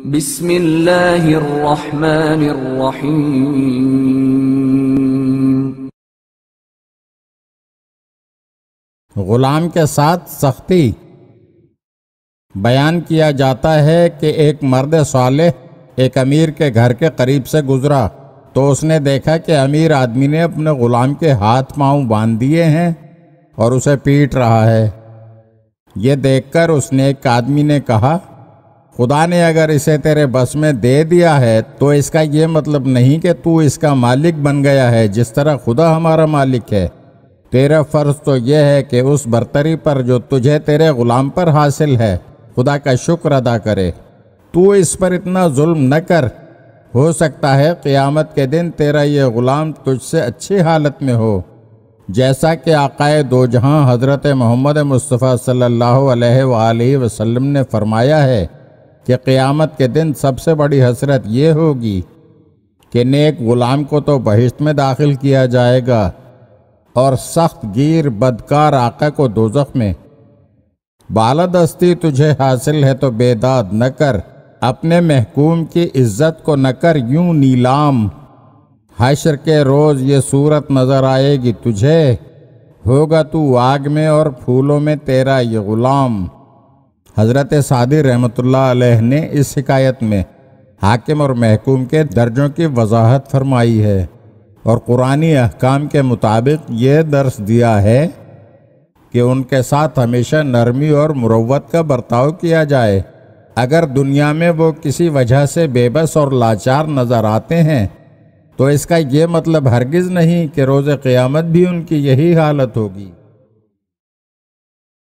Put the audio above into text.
गुलाम के साथ सख्ती बयान किया जाता है कि एक मर्द साले एक अमीर के घर के करीब से गुजरा तो उसने देखा कि अमीर आदमी ने अपने गुलाम के हाथ पांव बांध दिए हैं और उसे पीट रहा है ये देखकर उसने एक आदमी ने कहा खुदा ने अगर इसे तेरे बस में दे दिया है तो इसका ये मतलब नहीं कि तू इसका मालिक बन गया है जिस तरह खुदा हमारा मालिक है तेरा फ़र्ज़ तो यह है कि उस बर्तरी पर जो तुझे तेरे ग़ुलाम पर हासिल है खुदा का शुक्र अदा करे तू इस पर इतना जुल्म न कर हो सकता है क़ियामत के दिन तेरा ये ग़ुलाम तुझसे अच्छी हालत में हो जैसा कि आकाए दो जहाँ हज़रत मोहम्मद मुस्तफ़ा सल्लल्लाहु अलैहि वसल्लम ने फरमाया है कि क़ियामत के दिन सबसे बड़ी हसरत ये होगी कि नेक ग़ुलाम को तो बहिश्त में दाखिल किया जाएगा और सख्त गिर बदकार आका को दोजख में बालादस्ती तुझे हासिल है तो बेदाद न कर अपने महकूम की इज्जत को न कर यूं नीलाम हशर के रोज़ ये सूरत नज़र आएगी तुझे होगा तू आग में और फूलों में तेरा ये ग़ुलाम हज़रत सादिर रहमत ने इस शिकायत में हाकिम और महकूम के दर्जों की वजाहत फरमाई है और कुरानी अहकाम के मुताबिक ये दर्स दिया है कि उनके साथ हमेशा नरमी और मुरवत का बर्ताव किया जाए अगर दुनिया में वो किसी वजह से बेबस और लाचार नज़र आते हैं तो इसका ये मतलब हरगिज़ नहीं कि रोज़ क़यामत भी उनकी यही हालत होगी